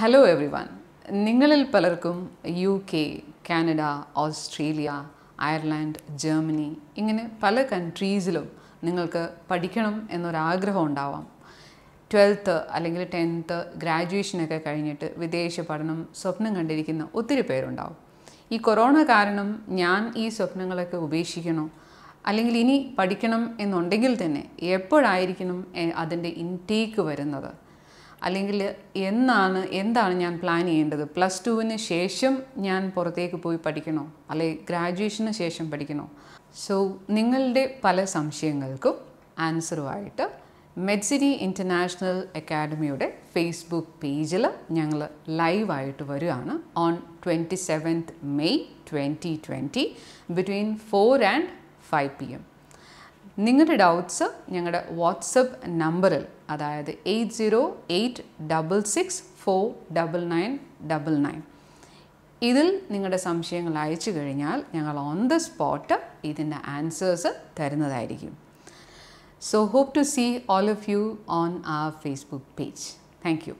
hello every everyone നിങ്ങളിൽ പലർക്കും U K Canada Australia Ireland Germany ഇങ്ങനെ പല കൺട്രീസിലും നിങ്ങൾക്ക് പഠിക്കണം എന്നൊരാഗ്രഹം ഉണ്ടാവാം ട്വൽത്ത് അല്ലെങ്കിൽ ടെൻത്ത് ഗ്രാജുവേഷനൊക്കെ കഴിഞ്ഞിട്ട് വിദേശ പഠനം സ്വപ്നം കണ്ടിരിക്കുന്ന ഒത്തിരി പേരുണ്ടാവും ഈ കൊറോണ കാരണം ഞാൻ ഈ സ്വപ്നങ്ങളൊക്കെ ഉപേക്ഷിക്കണോ അല്ലെങ്കിൽ ഇനി പഠിക്കണം എന്നുണ്ടെങ്കിൽ തന്നെ എപ്പോഴായിരിക്കണം അതിൻ്റെ ഇൻടേക്ക് വരുന്നത് അല്ലെങ്കിൽ എന്നാണ് എന്താണ് ഞാൻ പ്ലാൻ ചെയ്യേണ്ടത് പ്ലസ് ടുവിന് ശേഷം ഞാൻ പുറത്തേക്ക് പോയി പഠിക്കണോ അല്ലെ ഗ്രാജുവേഷന് ശേഷം പഠിക്കണോ സോ നിങ്ങളുടെ പല സംശയങ്ങൾക്കും ആൻസറുമായിട്ട് മെഡ്സിറ്റി ഇൻ്റർനാഷണൽ അക്കാഡമിയുടെ ഫേസ്ബുക്ക് പേജിൽ ഞങ്ങൾ ലൈവായിട്ട് വരികയാണ് on twenty seventh May twenty twenty between four and five P M നിങ്ങളുടെ ഡൗട്ട്സ് ഞങ്ങളുടെ വാട്സപ്പ് നമ്പറിൽ അതായത് eight zero eight double six four double nine double nine ഇതിൽ നിങ്ങളുടെ സംശയങ്ങൾ അയച്ചു കഴിഞ്ഞാൽ ഞങ്ങൾ ഓൺ ദ സ്പോട്ട് ഇതിൻ്റെ ആൻസേഴ്സ് തരുന്നതായിരിക്കും so hope to see all of you on ആ ഫേസ്ബുക്ക് പേജ് താങ്ക് യു